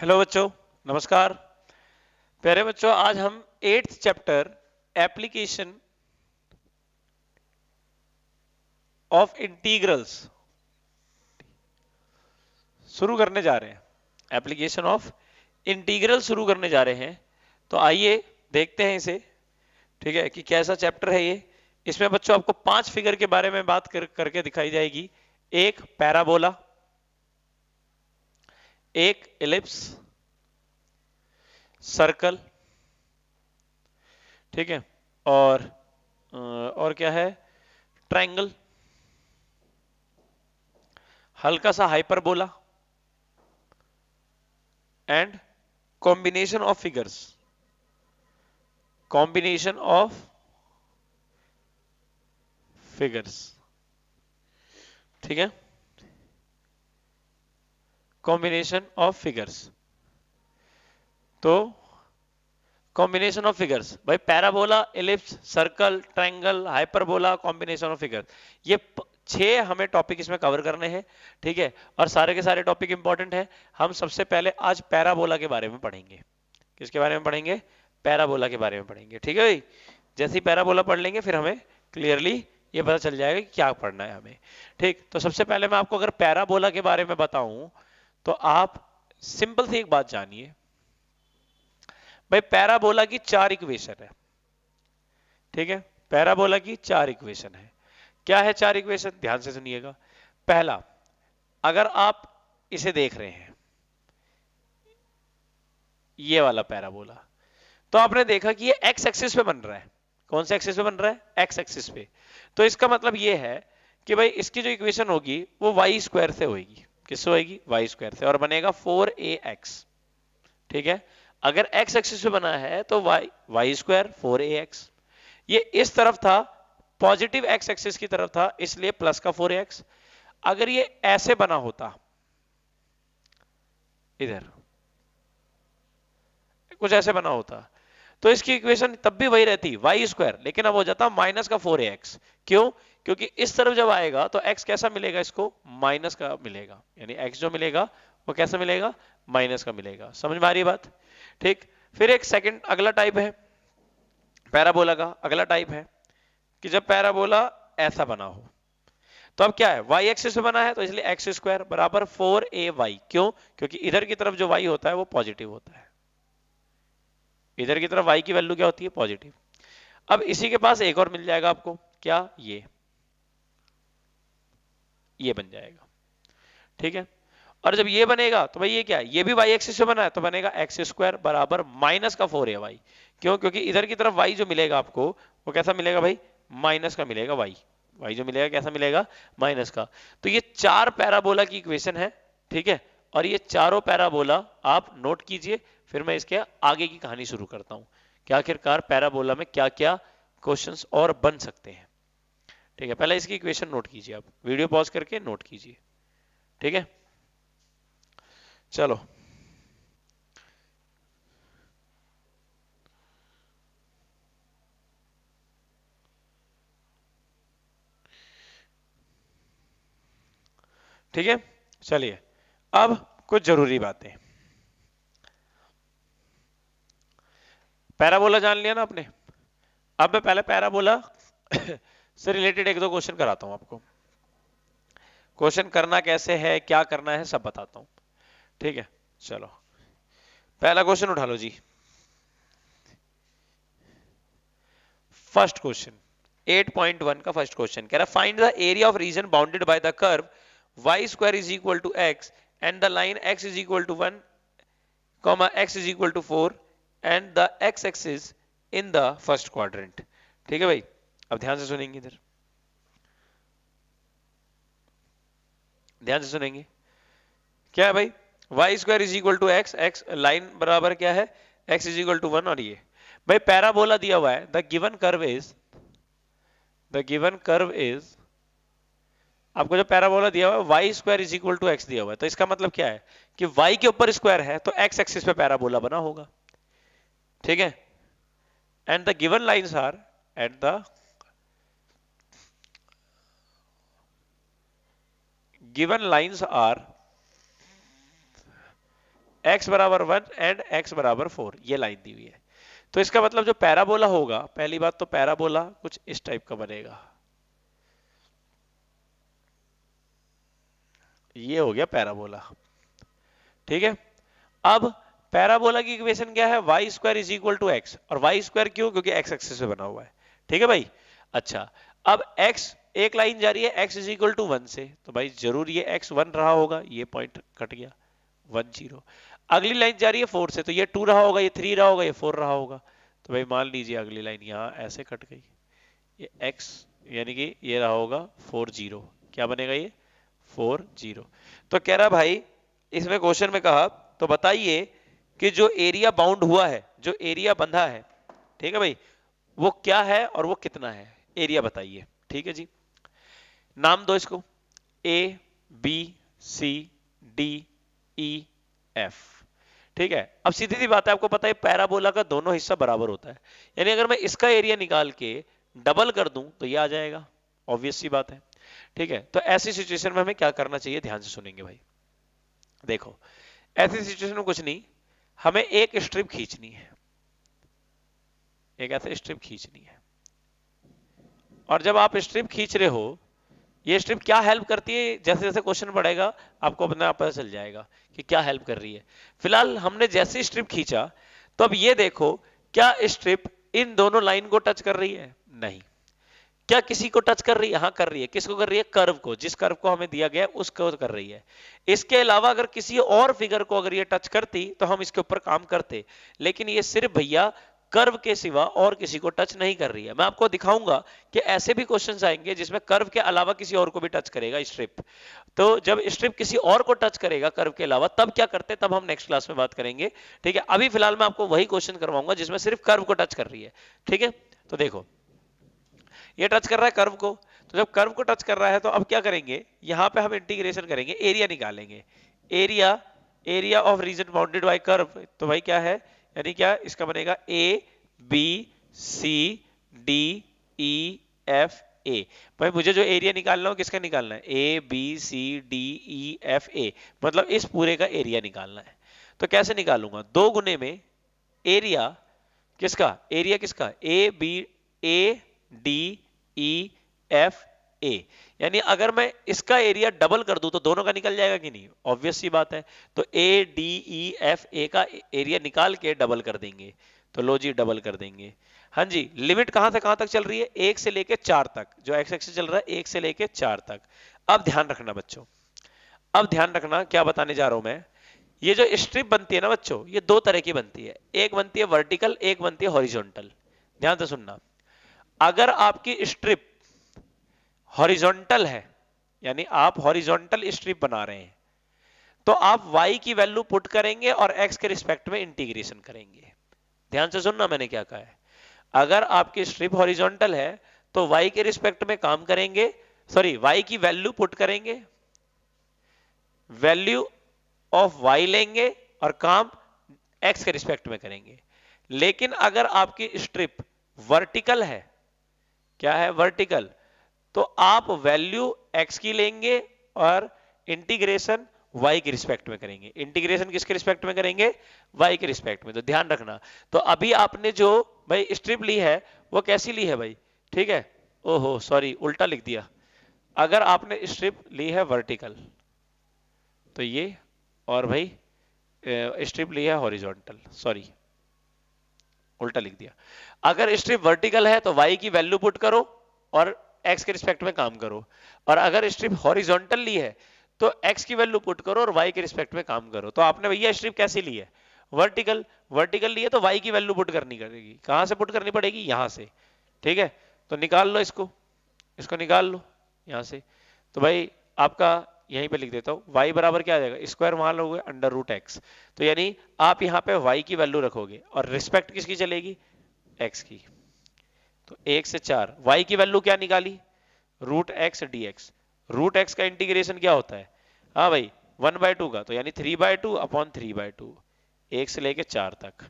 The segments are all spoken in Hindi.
हेलो बच्चों नमस्कार प्यारे बच्चों आज हम eighth chapter application of integrals शुरू करने जा रहे हैं एप्लीकेशन ऑफ इंटीग्रल शुरू करने जा रहे हैं तो आइए देखते हैं इसे ठीक है कि कैसा चैप्टर है ये इसमें बच्चों आपको पांच फिगर के बारे में बात कर, करके दिखाई जाएगी एक पैराबोला एक इलिप्स सर्कल ठीक है और और क्या है ट्रायंगल हल्का सा hyperbola and combination of figures combination of figures ठीक है कॉम्बिनेशन ऑफ फिगर्स तो कॉम्बिनेशन ऑफ फिगर्स भाई parabola ellipse circle triangle hyperbola combination of figures ये छह हमें टॉपिक इसमें कवर करने हैं ठीक है और सारे के सारे टॉपिक इंपॉर्टेंट है हम सबसे पहले आज पैराबोला के बारे में पढ़ेंगे किसके बारे में पढ़ेंगे पैराबोला के बारे में पढ़ेंगे ठीक है भाई जैसे ही पैराबोला पढ़ लेंगे फिर हमें क्लियरली ये पता चल जाएगा कि क्या पढ़ना है हमें ठीक तो सबसे पहले मैं आपको अगर पैराबोला के बारे में बताऊं तो आप सिंपल से एक बात जानिए भाई पैराबोला की चार इक्वेशन है ठीक है पैराबोला की चार इक्वेशन है क्या है चार इक्वेशन ध्यान से सुनिएगा पहला अगर आप इसे देख रहे हैं ये वाला पैराबोला तो आपने देखा कि ये एक्स एक्सिस पे बन रहा है कौन से एक्सिस पे बन रहा है एक्स एक्सिस पे तो इसका मतलब ये है कि भाई इसकी जो इक्वेशन होगी वो वाई स्क्वायर से होगी किससे होगी वाई स्क्वायर से और बनेगा फोर ए एक्स ठीक है अगर एक्स एक्सिस पे बना है तो y y square four a x ये इस तरफ था पॉजिटिव x एक्सिस की तरफ था इसलिए प्लस का फोर एक्स अगर ये ऐसे बना होता इधर कुछ ऐसे बना होता तो इसकी इक्वेशन तब भी वही रहती वाई स्क्वायर लेकिन अब हो जाता माइनस का फोर एक्स क्यों क्योंकि इस तरफ जब आएगा तो x कैसा मिलेगा इसको माइनस का मिलेगा यानी x जो मिलेगा वो कैसा मिलेगा माइनस का मिलेगा समझ में आ रही बात ठीक फिर एक सेकंड अगला टाइप है पैराबोला का अगला टाइप है कि जब पैराबोला ऐसा बना हो तो अब क्या है y एक्सिस पे बना है तो इसलिए एक्स स्क्वायर बराबर फोर ए वाई क्यों क्योंकि इधर की तरफ जो y होता है वो पॉजिटिव होता है इधर की तरफ y की वैल्यू क्या होती है पॉजिटिव अब इसी के पास एक और मिल जाएगा आपको क्या ये ये बन जाएगा ठीक है और जब ये बनेगा तो भाई ये क्या है ये भी वाई एक्सिस से बना है तो बनेगा एक्स स्क्वायर बराबर माइनस का फोर ए वाई क्यों क्योंकि इधर की तरफ वाई जो मिलेगा आपको वो कैसा मिलेगा भाई माइनस का मिलेगा वाई वाई जो मिलेगा कैसा मिलेगा माइनस का तो ये चार पैराबोला की इक्वेशन है ठीक है और ये चारों पैराबोला आप नोट कीजिए फिर मैं इसके आगे की कहानी शुरू करता हूं कि आखिरकार पैराबोला में क्या क्या क्वेश्चन और बन सकते हैं ठीक है पहले इसकी इक्वेशन नोट कीजिए आप वीडियो पॉज करके नोट कीजिए ठीक है चलो ठीक है चलिए अब कुछ जरूरी बातें पैराबोला जान लिया ना आपने अब मैं पहले पैराबोला से रिलेटेड एक दो क्वेश्चन कराता हूं आपको क्वेश्चन करना कैसे है क्या करना है सब बताता हूं ठीक है चलो पहला क्वेश्चन उठा लो जी फर्स्ट क्वेश्चन 8.1 का फर्स्ट क्वेश्चन कह रहा find the area of region bounded by the curve y square is equal to x and the line x is equal to one comma x is equal to four and the x axis in the first quadrant ठीक है भाई अब ध्यान से सुनेंगे इधर ध्यान से सुनेंगे क्या है भाई y square is equal to x x line बराबर क्या है x is equal to one और ये भाई पैराबोला दिया हुआ है the given curve is the given curve is आपको जो पैराबोला दिया हुआ है y square is equal to x दिया हुआ है तो इसका मतलब क्या है कि y के ऊपर स्क्वायर है तो x एक्सिस पे पैराबोला बना होगा ठीक है and the given lines are at the given lines are x बराबर वन एंड एक्स बराबर फोर ये लाइन दी हुई है तो इसका मतलब जो पैराबोला होगा पहली बात तो पैराबोला कुछ इस टाइप का बनेगा ये हो गया पैराबोला ठीक है अब पैराबोला की इक्वेशन क्या है y square is equal to x और वाई स्क्वायर क्यों क्योंकि एक्स एक्सिस पे बना हुआ है ठीक है भाई अच्छा अब एक्स एक लाइन जा रही है x is equal to one से तो भाई जरूर ये एक्स वन रहा होगा ये पॉइंट कट गया वन जीरो अगली लाइन जा रही है फोर से तो ये टू रहा होगा ये थ्री रहा होगा ये फोर रहा होगा तो भाई मान लीजिए अगली लाइन यहाँ ऐसे कट गई ये एक्स यानी कि ये रहा होगा फोर जीरो क्या बनेगा ये फोर जीरो तो कह रहा भाई इसमें क्वेश्चन में कहा तो बताइए कि जो एरिया बाउंड हुआ है जो एरिया बंधा है ठीक है भाई वो क्या है और वो कितना है एरिया बताइए ठीक है जी नाम दो इसको A B C D E F ठीक है अब सीधी सी बात है आपको पता है पैराबोला का दोनों हिस्सा बराबर होता है यानी अगर मैं इसका एरिया निकाल के डबल कर दूं तो ये आ जाएगा ऑब्वियस सी बात है ठीक है तो ऐसी सिचुएशन में हमें क्या करना चाहिए ध्यान से सुनेंगे भाई देखो ऐसी सिचुएशन में कुछ नहीं हमें एक स्ट्रिप खींचनी है एक ऐसे स्ट्रिप खींचनी है और जब आप स्ट्रिप खींच रहे हो ये स्ट्रिप क्या हेल्प करती है जैसे जैसे क्वेश्चन बढ़ेगा आपको अपने आप पता चल जाएगा कि क्या हेल्प कर रही है फिलहाल हमने जैसे स्ट्रिप खींचा तो अब ये देखो क्या स्ट्रिप इन दोनों लाइन को टच कर रही है नहीं क्या किसी को टच कर रही है हाँ कर रही है किसको कर रही है कर्व को जिस कर्व को हमें दिया गया उसको कर रही है इसके अलावा अगर किसी और फिगर को अगर ये टच करती तो हम इसके ऊपर काम करते लेकिन ये सिर्फ भैया कर्व के सिवा और किसी को टच नहीं कर रही है मैं आपको दिखाऊंगा कि ऐसे भी क्वेश्चन आएंगे जिसमें कर्व के अलावा किसी और को भी टच करेगा स्ट्रिप तो जब स्ट्रिप किसी और को टच करेगा कर्व के अलावा तब क्या करते तब हम नेक्स्ट क्लास में बात करेंगे ठीक है अभी फिलहाल मैं आपको वही क्वेश्चन करवाऊंगा जिसमें सिर्फ कर्व को टच कर रही है ठीक है तो देखो ये टच कर रहा है कर्व को तो जब कर्व को टच कर रहा है तो अब क्या करेंगे यहां पे हम इंटीग्रेशन करेंगे एरिया निकालेंगे area area of region bounded by curve तो भाई क्या है यानी क्या इसका बनेगा A B C D E F A भाई मुझे जो एरिया निकालना हो किसका निकालना है A B C D E F A मतलब इस पूरे का एरिया निकालना है तो कैसे निकालूंगा दो गुने में एरिया किसका एरिया किसका A B A D E F A यानी अगर मैं इसका एरिया डबल कर दूं तो दोनों का निकल जाएगा कि नहीं ऑब्वियस सी बात है तो ए डी ई एफ ए का एरिया निकाल के डबल कर देंगे तो लो जी डबल कर देंगे हाँ जी लिमिट कहां से कहां तक चल रही है एक से लेके चार तक जो एक्स एक्स चल रहा है एक से लेके चार तक अब ध्यान रखना बच्चों अब ध्यान रखना क्या बताने जा रहा हूं मैं ये जो स्ट्रिप बनती है ना बच्चों ये दो तरह की बनती है एक बनती है वर्टिकल एक बनती है हॉरिजॉन्टल ध्यान से सुनना अगर आपकी स्ट्रिप हॉरिजॉन्टल है यानी आप हॉरिजॉन्टल स्ट्रिप बना रहे हैं तो आप y की वैल्यू पुट करेंगे और x के रिस्पेक्ट में इंटीग्रेशन करेंगे ध्यान से सुनना मैंने क्या कहा है अगर आपकी स्ट्रिप हॉरिजॉन्टल है तो y के रिस्पेक्ट में काम करेंगे सॉरी y की वैल्यू पुट करेंगे वैल्यू ऑफ y लेंगे और काम x के रिस्पेक्ट में करेंगे लेकिन अगर आपकी स्ट्रिप वर्टिकल है क्या है वर्टिकल तो आप वैल्यू एक्स की लेंगे और इंटीग्रेशन वाई के रिस्पेक्ट में करेंगे इंटीग्रेशन किसके रिस्पेक्ट में करेंगे वाई के रिस्पेक्ट में तो ध्यान रखना तो अभी आपने जो भाई स्ट्रिप ली है वो कैसी ली है भाई ठीक है ओहो सॉरी उल्टा लिख दिया अगर आपने स्ट्रिप ली है वर्टिकल तो ये और भाई स्ट्रिप ली है हॉरिजॉन्टल सॉरी उल्टा लिख दिया अगर स्ट्रिप वर्टिकल है तो वाई की वैल्यू पुट करो और एक्स के रिस्पेक्ट में काम करो और अगर स्ट्रिप हॉरिजॉन्टल है तो एक्स की वैल्यू पुट करो और वाई के रिस्पेक्ट में काम करो तो आपने भैया स्ट्रिप कैसी ली है वर्टिकल वर्टिकल लिए तो वाई की वैल्यू पुट करनी पड़ेगी कहां से पुट करनी पड़ेगी यहां से ठीक है तो निकाल लो इसको इसको निकाल लो यहां से तो भाई आपका यहीं पे लिख देता हूं y बराबर क्या आ जाएगा स्क्वायर वहां लोगे अंडर रूट एक्स तो यानी आप यहां पे y की वैल्यू रखोगे और रिस्पेक्ट किसकी चलेगी x की तो एक से चार वाई की वैल्यू क्या निकाली root x d x root x का इंटीग्रेशन क्या होता है हाँ भाई वन बाय टू का तो यानी three by two upon three by two एक से लेके चार तक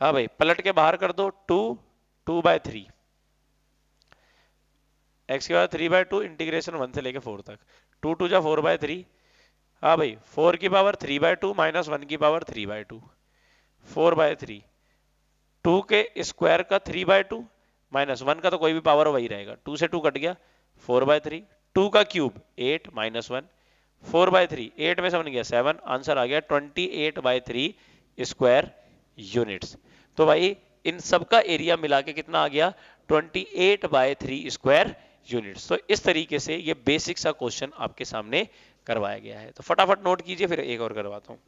हाँ भाई पलट के बाहर कर दो two two by three x के बाद three by two integration one से लेके फोर तक टू टू जा फोर बाय थ्री हाँ भाई फोर की power three by two minus one की power three by two four by three two के स्क्वायर का three by two minus one का तो कोई भी पावर वही रहेगा टू से टू कट गया फोर बाय थ्री टू का cube eight minus one four by three eight में से बन गया सेवन आंसर आ गया twenty eight by three square units तो भाई इन सब का एरिया मिला के कितना आ गया twenty eight by three square units तो इस तरीके से ये बेसिक सा क्वेश्चन आपके सामने करवाया गया है तो फटाफट नोट कीजिए फिर एक और करवाता हूँ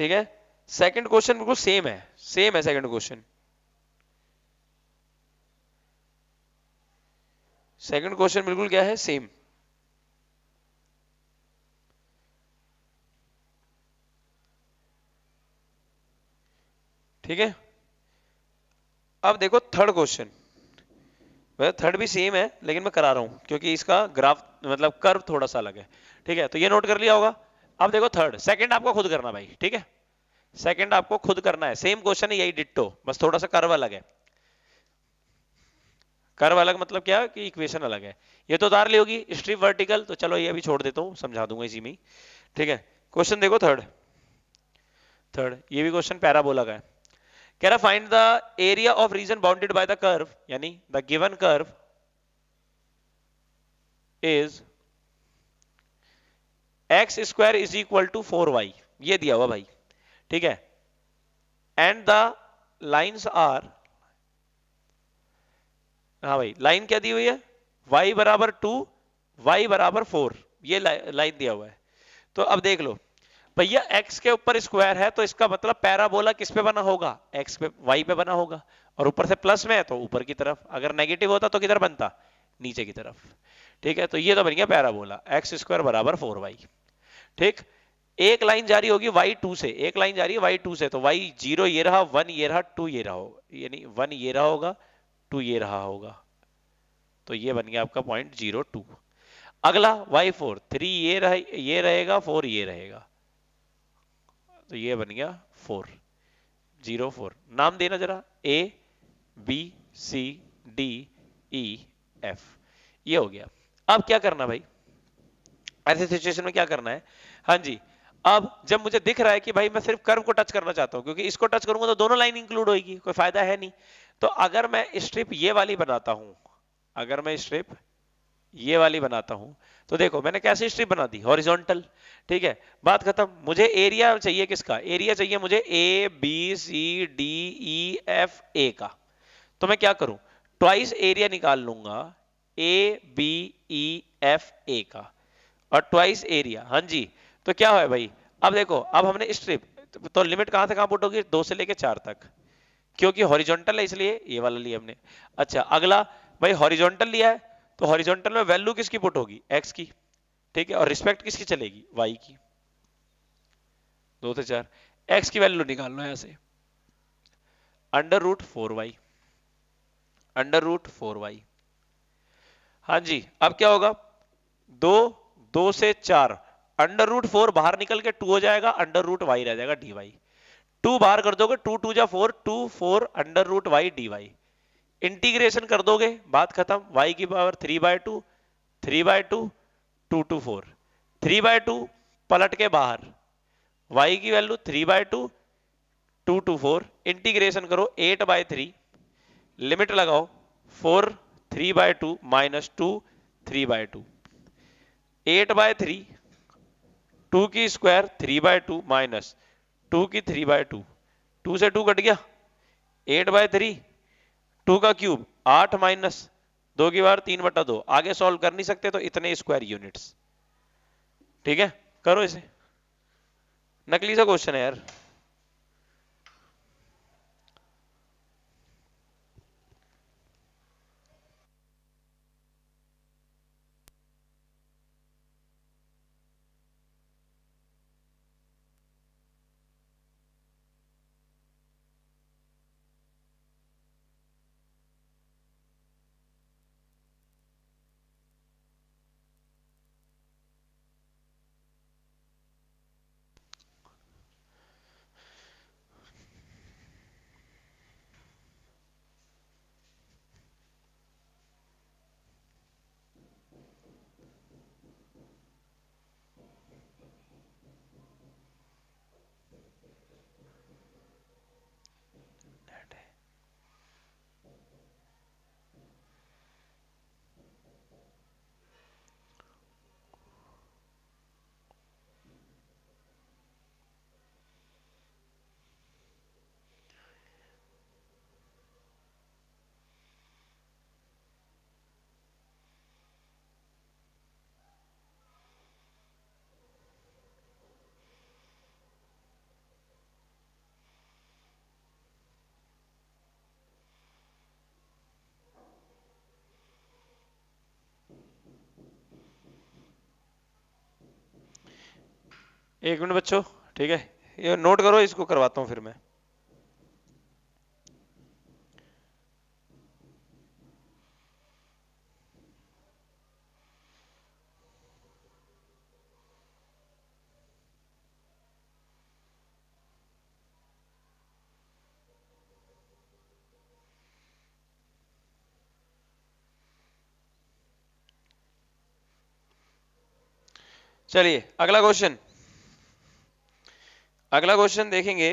ठीक है सेकंड क्वेश्चन बिल्कुल सेम है सेम है सेकंड क्वेश्चन सेकंड क्वेश्चन बिल्कुल क्या है सेम ठीक है अब देखो थर्ड क्वेश्चन वैसे थर्ड भी सेम है लेकिन मैं करा रहा हूं क्योंकि इसका ग्राफ मतलब कर्व थोड़ा सा अलग है ठीक है तो ये नोट कर लिया होगा अब देखो थर्ड सेकंड आपको खुद करना भाई ठीक है सेकंड आपको खुद करना है सेम क्वेश्चन यही डिट्टो बस थोड़ा सा कर्व अलग है कर्व अलग मतलब क्या कि इक्वेशन अलग है ये तो उतार ली होगी स्ट्रीप वर्टिकल तो चलो ये अभी छोड़ देता हूं समझा दूंगा इसी में ठीक है क्वेश्चन देखो थर्ड थर्ड ये भी क्वेश्चन पैराबोला का है कह रहा find the area of region bounded by the curve यानी the given curve is x square is equal to four y ये दिया हुआ भाई ठीक है एंड द लाइन्स आर हाँ भाई लाइन क्या दी हुई है वाई बराबर टू वाई बराबर फोर ये लाइन दिया हुआ है तो अब देख लो भैया x के ऊपर स्क्वायर है तो इसका मतलब पैराबोला किस पे बना होगा x पे y पे बना होगा और ऊपर से प्लस में है तो ऊपर की तरफ अगर नेगेटिव होता तो किधर बनता नीचे की तरफ ठीक है तो ये तो बन गया पैराबोला एक्स स्क्वायर बराबर फोर वाई ठीक एक लाइन जारी होगी वाई टू से एक लाइन जारी है वाई टू से तो वाई जीरो ये रहा वन ये रहा टू ये रहा होगा यानी वन ये रहा होगा टू ये रहा होगा तो ये बन गया आपका पॉइंट जीरो टू अगला वाई फोर थ्री ये रहे ये रहेगा फोर ये रहेगा तो ये बन गया फोर जीरो फोर नाम देना जरा A B C D E F ये हो गया अब क्या करना भाई ऐसे सिचुएशन में क्या करना है हाँ जी अब जब मुझे दिख रहा है कि भाई मैं सिर्फ कर्व को टच करना चाहता हूँ क्योंकि इसको टच करूंगा तो दोनों लाइन इंक्लूड होगी कोई फायदा है नहीं तो अगर मैं स्ट्रिप ये वाली बनाता हूं अगर मैं स्ट्रिप ये वाली बनाता हूं तो देखो मैंने कैसे स्ट्रिप बना दी हॉरिजॉन्टल ठीक है बात खत्म मुझे एरिया चाहिए किसका एरिया चाहिए मुझे A B C D E F A का तो मैं क्या करूं ट्वाइस एरिया निकाल लूंगा A B E F A का और ट्वाइस एरिया हाँ जी तो क्या हुआ भाई अब देखो अब हमने स्ट्रिप तो लिमिट कहां से कहां पुट होगी दो से लेके चार तक क्योंकि हॉरिजॉन्टल है इसलिए ये वाला लिया हमने अच्छा अगला भाई हॉरिजॉन्टल लिया है तो हॉरिजॉन्टल में वैल्यू किसकी पुट होगी एक्स की ठीक है और रिस्पेक्ट किसकी चलेगी वाई की दो से चार एक्स की वैल्यू निकाल लो यहां से under root four y under root four y हाँ जी अब क्या होगा दो दो से चार अंडर रूट फोर बाहर निकल के टू हो जाएगा अंडर रूट वाई रह जाएगा डी वाई टू बाहर कर दोगे टू टू जा four two four under root y d y integration कर दोगे बात खत्म वाई की power three by two three by two two two four three by two पलट के बाहर वाई की value three by two two two four integration करो एट बाय थ्री लिमिट लगाओ four three by two minus two three by two eight by three two की square three by two minus two की थ्री बाय टू टू से टू कट गया एट बाय थ्री टू का क्यूब आठ माइनस दो की बार तीन बटा दो आगे सॉल्व कर नहीं सकते तो इतने स्क्वायर यूनिट्स ठीक है करो इसे नकली सा क्वेश्चन है यार एक मिनट बच्चों ठीक है ये नोट करो इसको करवाता हूं फिर मैं चलिए अगला क्वेश्चन अगला क्वेश्चन देखेंगे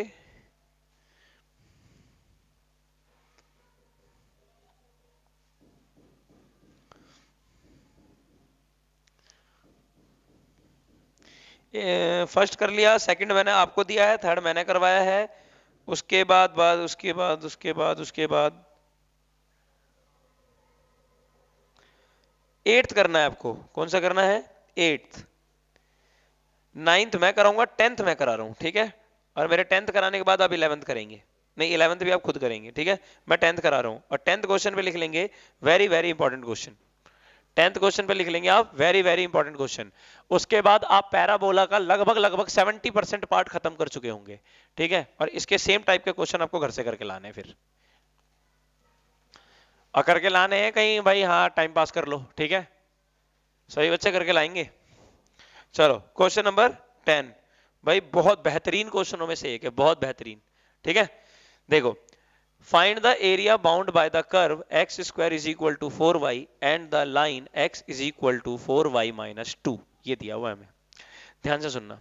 फर्स्ट कर लिया सेकंड मैंने आपको दिया है थर्ड मैंने करवाया है उसके बाद बाद उसके बाद उसके बाद उसके बाद एट्थ करना है आपको कौन सा करना है एट्थ नाइन्थ मैं कराऊंगा टेंथ मैं करा रहा हूँ ठीक है और मेरे टेंथ कराने के बाद आप इलेवंथ करेंगे नहीं इलेवंथ भी आप खुद करेंगे ठीक है मैं टेंथ करा रहा हूँ और टेंथ क्वेश्चन पे लिख लेंगे very very important question tenth question पे लिख लेंगे आप वेरी वेरी इंपॉर्टेंट क्वेश्चन उसके बाद आप पैराबोला का लगभग लगभग 70 परसेंट पार्ट खत्म कर चुके होंगे ठीक है और इसके सेम टाइप के क्वेश्चन आपको घर से करके लाने फिर और करके लाने हैं कहीं भाई हाँ टाइम पास कर लो ठीक है सभी बच्चे करके लाएंगे चलो क्वेश्चन नंबर टेन भाई बहुत बेहतरीन क्वेश्चनों में से एक है बहुत बेहतरीन ठीक है देखो find the area bound by the curve x square is equal to four y and the line x is equal to four y minus two ये दिया हुआ है हमें ध्यान से सुनना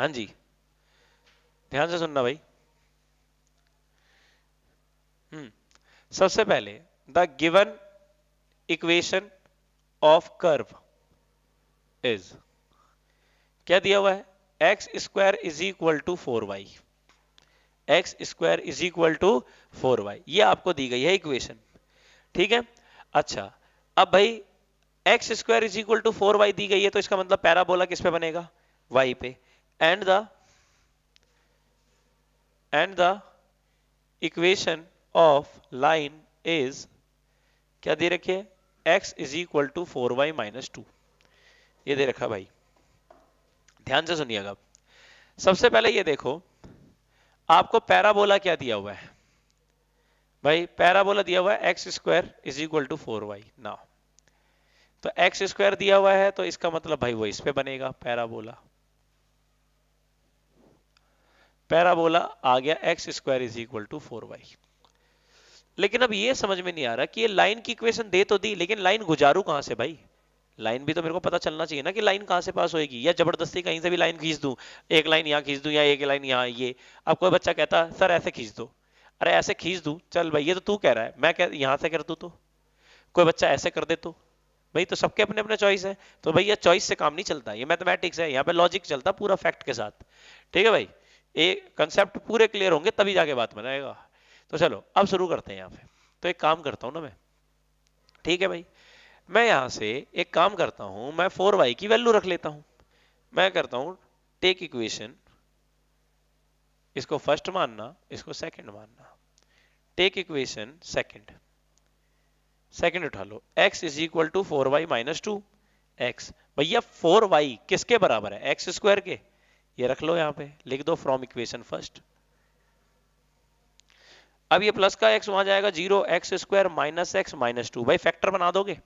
हाँ जी ध्यान से सुनना भाई हम्म सबसे पहले the given equation of curve is क्या दिया हुआ है x square is equal to four y x square is equal to four y ये आपको दी गई है इक्वेशन ठीक है अच्छा अब भाई x square is equal to four y दी गई है तो इसका मतलब पैराबोला किस पे बनेगा वाई पे and the and the equation of line is क्या दे रखी x is equal to four y minus two ये दे रखा भाई ध्यान से सुनिएगा सबसे पहले ये देखो आपको पैराबोला क्या दिया हुआ है भाई पैराबोला दिया हुआ है x square is equal to four y ना तो एक्स स्क्वायर दिया हुआ है तो इसका मतलब भाई वो इस पे बनेगा पैराबोला पैराबोला आ गया x square is equal to four y लेकिन अब ये समझ में नहीं आ रहा कि ये लाइन की इक्वेशन दे तो दी लेकिन लाइन गुजारू कहां से भाई लाइन भी तो मेरे को पता चलना चाहिए ना कि लाइन कहाँ से पास होएगी या जबरदस्ती कहीं से भी लाइन खींच दूँ एक लाइन यहाँ खींच दूँ या एक लाइन यहाँ ये अब कोई बच्चा कहता सर ऐसे खींच दो अरे ऐसे खींच दूँ चल भाई ये तो तू कह रहा है मैं कह यहाँ से कर दूँ तो कोई बच्चा ऐसे कर दे तो भाई तो सबके अपने अपने चॉइस है तो भाई ये चॉइस से काम नहीं चलता ये मैथमेटिक्स है यहाँ पे लॉजिक चलता पूरा फैक्ट के साथ ठीक है भाई एक कंसेप्ट पूरे क्लियर होंगे तभी जाके बात बनाएगा तो चलो अब शुरू करते हैं यहाँ पे तो एक काम करता हूँ ना मैं ठीक है भाई मैं यहां से एक काम करता हूं मैं फोर वाई की वैल्यू रख लेता हूं मैं करता हूं टेक इक्वेशन इसको फर्स्ट मानना इसको सेकंड मानना टेक इक्वेशन सेकंड सेकंड उठा लो x is equal to four y minus two x भैया फोर वाई किसके बराबर है एक्स स्क्वायर के ये रख लो यहां पे लिख दो फ्रॉम इक्वेशन फर्स्ट अब ये प्लस का एक्स वहां जाएगा zero x square minus x minus two भाई फैक्टर बना दोगे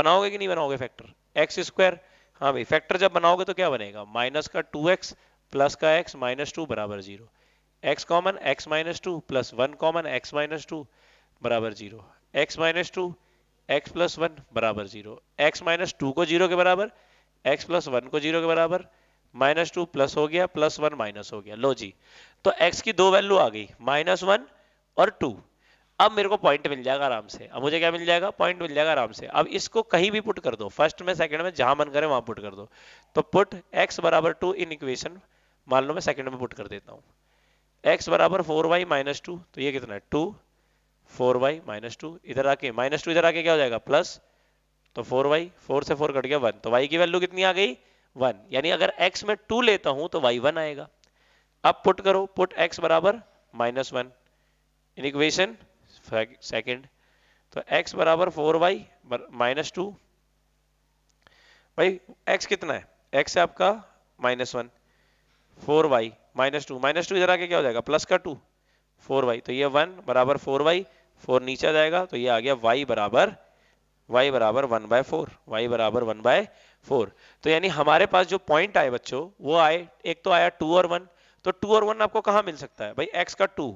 बनाओगे कि नहीं बनाओगे फैक्टर एक्स स्क्वायर हाँ भाई फैक्टर जब बनाओगे तो क्या बनेगा माइनस का टू एक्स प्लस का एक्स माइनस टू बराबर zero x common x minus two plus one common x minus two बराबर zero x minus two x plus one बराबर जीरो एक्स माइनस टू को जीरो के बराबर एक्स प्लस वन को जीरो के बराबर माइनस टू प्लस हो गया प्लस वन माइनस हो गया लो जी तो एक्स की दो वैल्यू आ गई माइनस वन और टू अब मेरे को पॉइंट मिल जाएगा आराम से अब मुझे क्या मिल जाएगा पॉइंट मिल जाएगा आराम से अब इसको कहीं भी पुट कर दो फर्स्ट में सेकंड में जहां मन करे वहां पुट कर दो तो पुट x बराबर टू इन इक्वेशन मान लो मैं सेकंड में पुट कर देता हूं x बराबर फोर वाई माइनस टू तो ये कितना है two four y minus two इधर आके माइनस टू इधर आके क्या हो जाएगा प्लस तो फोर वाई फोर से फोर कट गया वन तो वाई की वैल्यू कितनी आ गई वन यानी अगर एक्स में टू लेता हूं तो वाई वन आएगा अब पुट करो पुट एक्स बराबर minus one in equation second तो x बराबर फोर वाई माइनस टू भाई x कितना है x है आपका minus one four y minus two minus two इधर आके क्या हो जाएगा प्लस का टू फोर वाई तो ये वन बराबर फोर वाई फोर नीचे जाएगा तो ये आ गया y बराबर y बराबर वन बाय फोर वाई बराबर वन बाय फोर तो यानी हमारे पास जो पॉइंट आए बच्चों वो आए एक तो आया टू और वन तो टू और वन आपको कहा मिल सकता है भाई एक्स का टू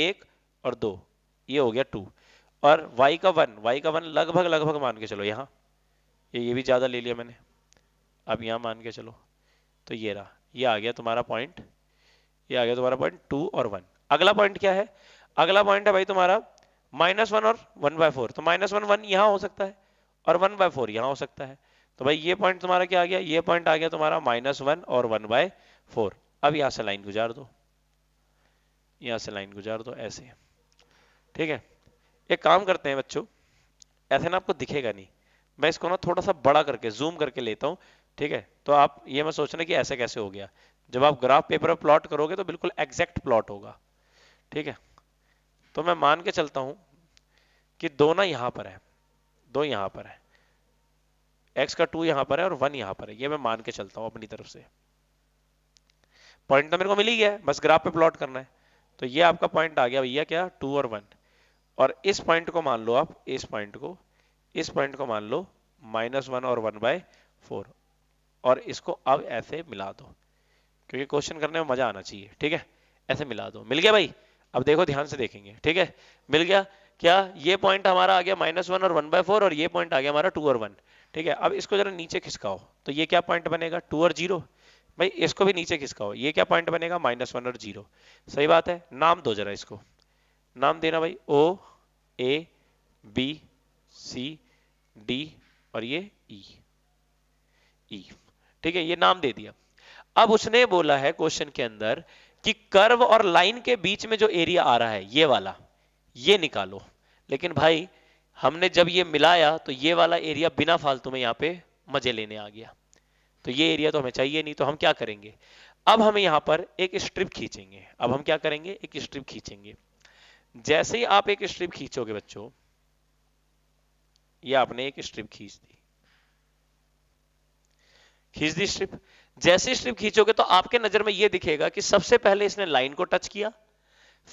एक और दो ये हो गया टू और y का वन y का वन लगभग लगभग मान के चलो यहाँ ये ये भी ज़्यादा ले लिया मैंने अब यहाँ मान के चलो तो ये रहा ये आ गया तुम्हारा पॉइंट ये आ गया तुम्हारा पॉइंट टू और वन अगला पॉइंट क्या है अगला पॉइंट है भाई तुम्हारा माइनस वन और वन बाय फोर तो माइनस वन वन यहाँ हो सकता है और वन बाय फोर यहाँ हो सकता है तो भाई ये पॉइंट तुम्हारा क्या आ गया ये पॉइंट आ गया तुम्हारा माइनस वन और वन बाय फोर अब यहाँ से लाइन गुजार दो यहाँ से लाइन गुजार दो ऐसे ठीक है एक काम करते हैं बच्चों ऐसे ना आपको दिखेगा नहीं मैं इसको ना थोड़ा सा बड़ा करके जूम करके लेता हूँ ठीक है तो आप ये मैं सोचना कि ऐसे कैसे हो गया जब आप ग्राफ पेपर पर प्लॉट करोगे तो बिल्कुल एग्जैक्ट प्लॉट होगा ठीक है तो मैं मान के चलता हूँ कि दो ना यहाँ पर है दो यहाँ पर है एक्स का टू यहाँ पर है और वन यहाँ पर है ये मैं मान के चलता हूँ अपनी तरफ से पॉइंट तो मेरे को मिल ही गया बस ग्राफ पे प्लॉट करना है तो ये आपका पॉइंट आ गया भैया क्या टू और वन और इस पॉइंट को मान लो आप इस पॉइंट को इस पॉइंट को मान लो माइनस वन और वन बाय फोर और इसको अब ऐसे मिला दो क्योंकि क्वेश्चन करने में मजा आना चाहिए ठीक है ऐसे मिला दो मिल गया भाई अब देखो ध्यान से देखेंगे ठीक है मिल गया क्या ये पॉइंट हमारा आ गया माइनस वन और वन बाय फोर और ये पॉइंट आ गया हमारा टू और वन ठीक है अब इसको जरा नीचे खिसकाओ तो ये क्या पॉइंट बनेगा टू और जीरो भाई इसको भी नीचे खिसकाओ ये क्या पॉइंट बनेगा माइनस वन और जीरो सही बात है नाम दो जरा इसको नाम देना भाई ओ ए बी सी डी और ये ई ई ठीक है ये नाम दे दिया अब उसने बोला है क्वेश्चन के अंदर कि कर्व और लाइन के बीच में जो एरिया आ रहा है ये वाला ये निकालो लेकिन भाई हमने जब ये मिलाया तो ये वाला एरिया बिना फालतू में यहाँ पे मजे लेने आ गया तो ये एरिया तो हमें चाहिए नहीं तो हम क्या करेंगे अब हम यहाँ पर एक स्ट्रिप खींचेंगे अब हम क्या करेंगे एक स्ट्रिप खींचेंगे जैसे ही आप एक स्ट्रिप खींचोगे बच्चों ये आपने एक स्ट्रिप खींच दी खींच दी स्ट्रिप जैसे स्ट्रिप खींचोगे तो आपके नजर में यह दिखेगा कि सबसे पहले इसने लाइन को टच किया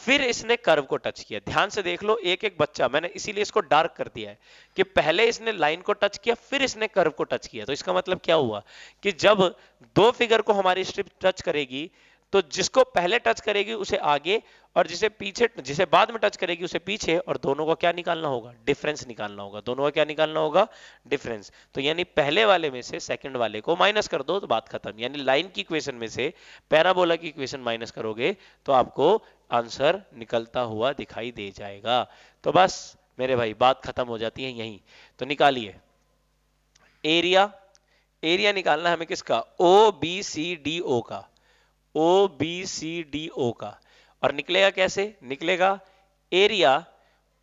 फिर इसने कर्व को टच किया ध्यान से देख लो एक एक बच्चा मैंने इसीलिए इसको डार्क कर दिया है कि पहले इसने लाइन को टच किया फिर इसने कर्व को टच किया तो इसका मतलब क्या हुआ कि जब दो फिगर को हमारी स्ट्रिप टच करेगी तो जिसको पहले टच करेगी उसे आगे और जिसे पीछे जिसे बाद में टच करेगी उसे पीछे और दोनों का क्या निकालना होगा डिफरेंस निकालना होगा दोनों का क्या निकालना होगा डिफरेंस तो यानी पहले वाले में से सेकंड वाले को माइनस कर दो तो बात खत्म यानी लाइन की इक्वेशन में से पैराबोला की इक्वेशन माइनस करोगे तो आपको आंसर निकलता हुआ दिखाई दे जाएगा तो बस मेरे भाई बात खत्म हो जाती है यही तो निकालिए एरिया एरिया निकालना हमें किसका ओ बी सी डी ओ का ओ बी सी डी ओ का और निकलेगा कैसे निकलेगा area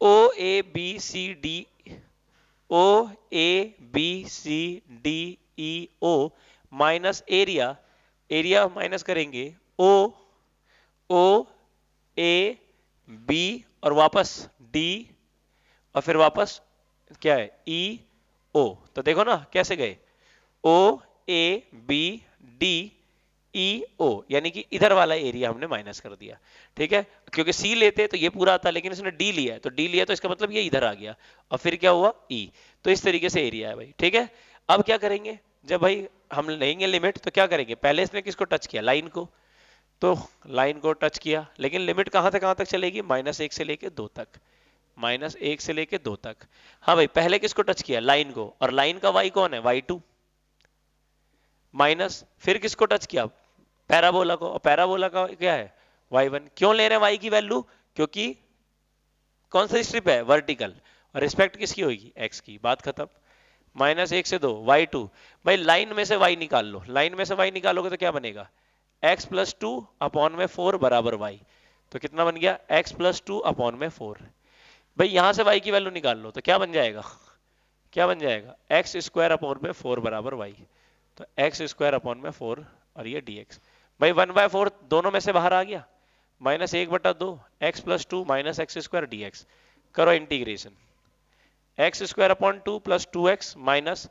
O A B C D O A B C D E O minus area area minus करेंगे ओ ओ ए बी और वापस डी और फिर वापस क्या है ई e, ओ तो देखो ना कैसे गए O A B D E e O यानी कि इधर वाला एरिया हमने माइनस कर दिया ठीक है क्योंकि सी लेते तो ये पूरा आता लेकिन इसने डी लिया है तो डी लिया तो इसका मतलब ये इधर आ गया और फिर क्या हुआ ई e. तो इस तरीके से एरिया है भाई ठीक है अब क्या करेंगे जब भाई हम लेंगे लिमिट तो क्या करेंगे पहले इसने किसको टच किया लाइन को तो लाइन को टच किया लेकिन लिमिट कहां से कहां तक चलेगी माइनस एक से लेके दो तक माइनस एक से लेके दो तक हाँ भाई पहले किसको टच किया लाइन को और लाइन का वाई कौन है वाई टू माइनस फिर किसको टच किया पैराबोला को और पैराबोला का क्या है वाई वन क्यों ले रहे हैं वाई की वैल्यू क्योंकि कौन सा स्ट्रिप है वर्टिकल और रिस्पेक्ट किसकी होगी एक्स की बात खत्म माइनस एक से दो वाई टू भाई लाइन में से वाई निकाल लो लाइन में से वाई निकालोगे तो क्या बनेगा एक्स प्लस टू अपॉन में फोर बराबर वाई तो कितना बन गया एक्स प्लस टू अपॉन में फोर भाई यहां से वाई की वैल्यू निकाल लो तो क्या बन जाएगा क्या बन जाएगा एक्स स्क्वायर अपॉन में फोर बराबर वाई तो एक्स स्क्वायर अपॉन में फोर और ये डी एक्स भाई वन बाय फोर दोनों में से बाहर आ गया माइनस एक बटा दो x plus two minus x square d x करो integration x square upon two plus two x minus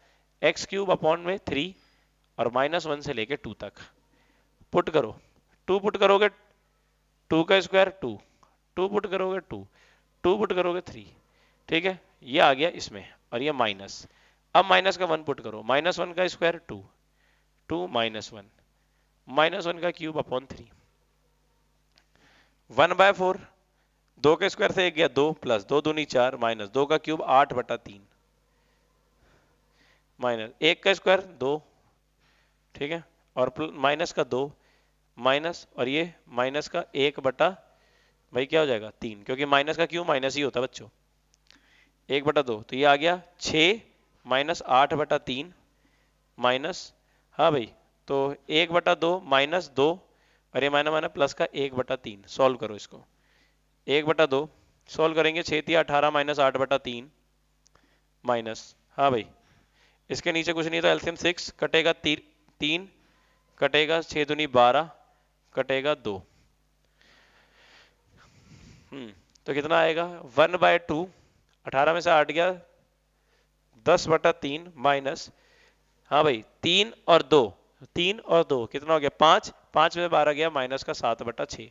x cube upon में थ्री और माइनस वन से लेके टू तक पुट करो टू पुट करोगे टू का स्क्वायर टू टू पुट करोगे टू टू पुट करोगे थ्री ठीक है ये आ गया इसमें और ये माइनस अब माइनस का वन पुट करो माइनस वन का square two two minus one minus one का cube upon three one by four दो के स्क्वायर से एक गया दो प्लस दो दूनी चार माइनस दो का क्यूब आठ बटा तीन माइनस एक का स्क्वायर दो ठीक है और माइनस का दो माइनस और ये माइनस का एक बटा भाई क्या हो जाएगा तीन क्योंकि माइनस का क्यूब माइनस ही होता है बच्चों एक बटा दो तो ये आ गया छ माइनस आठ बटा तीन माइनस हाँ भाई तो एक बटा दो माइनस दो और ये माइना माइना प्लस का एक बटा तीन सोल्व करो इसको एक बटा दो सोल्व करेंगे छेतिया अठारह माइनस आठ बटा तीन माइनस हाँ भाई इसके नीचे कुछ नहीं तो एल्सियम सिक्स कटेगा ती, तीन कटेगा छे दुनी बारह कटेगा दो हम्म तो कितना आएगा वन बाय टू अठारह में से आठ गया दस बटा तीन माइनस हाँ भाई तीन और दो तीन और दो कितना हो गया पांच पांच में बारह गया माइनस का सात बटा छ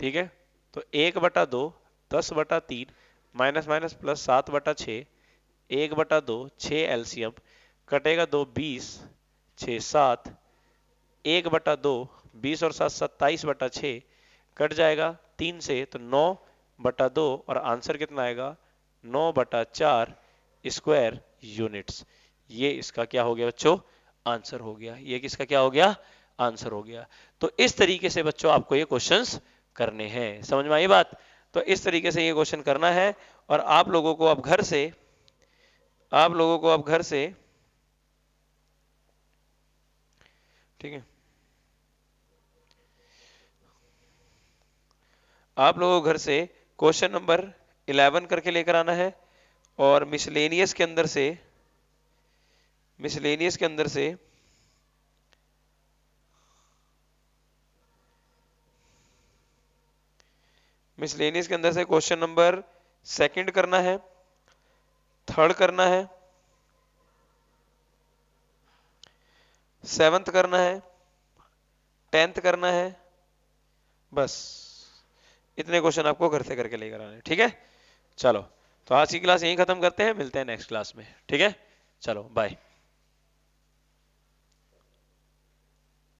ठीक है तो एक बटा दो दस बटा तीन माइनस माइनस प्लस सात बटा छ एक बटा दो छ एल्सियम कटेगा दो बीस छ सात एक बटा दो बीस और सात सत्ताईस बटा छ कट जाएगा तीन से तो नौ बटा दो और आंसर कितना आएगा नौ बटा चार स्क्वायर यूनिट्स ये इसका क्या हो गया बच्चों आंसर हो गया ये किसका क्या हो गया आंसर हो गया तो इस तरीके से बच्चों आपको ये क्वेश्चंस करने हैं समझ में आई बात तो इस तरीके से ये क्वेश्चन करना है और आप लोगों को अब घर से आप लोगों को अब घर से ठीक है आप लोगों को घर से क्वेश्चन नंबर 11 करके लेकर आना है और मिसलेनियस के अंदर से मिसलेनियस के अंदर से मिसलेनियस के अंदर से क्वेश्चन नंबर सेकंड करना है थर्ड करना है सेवंथ करना है टेंथ करना है बस इतने क्वेश्चन आपको घर से करके लेकर आने ठीक है चलो तो आज की क्लास यहीं खत्म करते हैं मिलते हैं नेक्स्ट क्लास में ठीक है चलो बाय